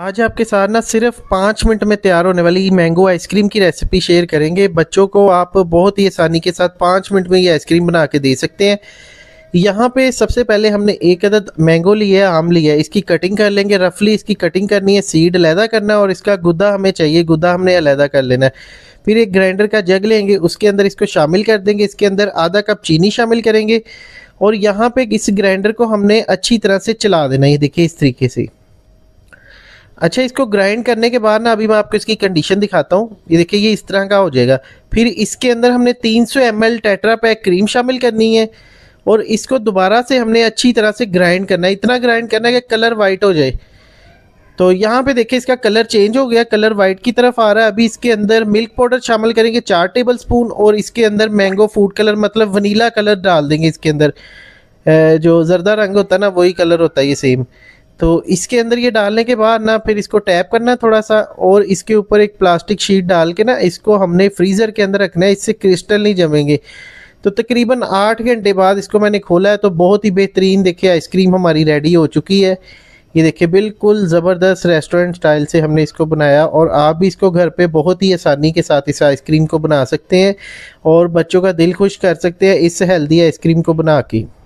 आज आपके साथ ना सिर्फ पाँच मिनट में तैयार होने वाली मैंगो आइसक्रीम की रेसिपी शेयर करेंगे बच्चों को आप बहुत ही आसानी के साथ पाँच मिनट में ये आइसक्रीम बना के दे सकते हैं यहाँ पे सबसे पहले हमने एक अदद मैंगो ली है आम लिया है इसकी कटिंग कर लेंगे रफली इसकी कटिंग करनी है सीड अलहदा करना है और इसका गुद्दा हमें चाहिए गुद्दा हमने अलहदा कर लेना है फिर एक ग्राइंडर का जग लेंगे उसके अंदर इसको शामिल कर देंगे इसके अंदर आधा कप चीनी शामिल करेंगे और यहाँ पे इस ग्राइंडर को हमने अच्छी तरह से चला देना ये देखिए इस तरीके से अच्छा इसको ग्राइंड करने के बाद ना अभी मैं आपको इसकी कंडीशन दिखाता हूँ ये देखिए ये इस तरह का हो जाएगा फिर इसके अंदर हमने 300 सौ M L tetra pack cream शामिल करनी है और इसको दोबारा से हमने अच्छी तरह से ग्राइंड करना है इतना ग्राइंड करना है कि कलर वाइट हो जाए तो यहाँ पे देखिए इसका कलर चेंज हो गया कलर वाइट की तरफ आ रहा है अभी इसके अंदर मिल्क पाउडर शामिल करेंगे चार टेबल स्पून और इसके अंदर मैंगो फूड कलर मतलब वनीला कलर डाल देंगे इसके अंदर जो जरदा रंग होता है ना वही कलर होता है ये सेम तो इसके अंदर ये डालने के बाद ना फिर इसको टैप करना है थोड़ा सा और इसके ऊपर एक प्लास्टिक शीट डाल के ना इसको हमने फ्रीज़र के अंदर रखना है इससे क्रिस्टल नहीं जमेंगे तो तकरीबन आठ घंटे बाद इसको मैंने खोला है तो बहुत ही बेहतरीन देखिए आइसक्रीम हमारी रेडी हो चुकी है ये देखिए बिल्कुल ज़बरदस्त रेस्टोरेंट स्टाइल से हमने इसको बनाया और आप भी इसको घर पे बहुत ही आसानी के साथ इस आइसक्रीम को बना सकते हैं और बच्चों का दिल खुश कर सकते हैं इस हेल्दी आइसक्रीम को बना के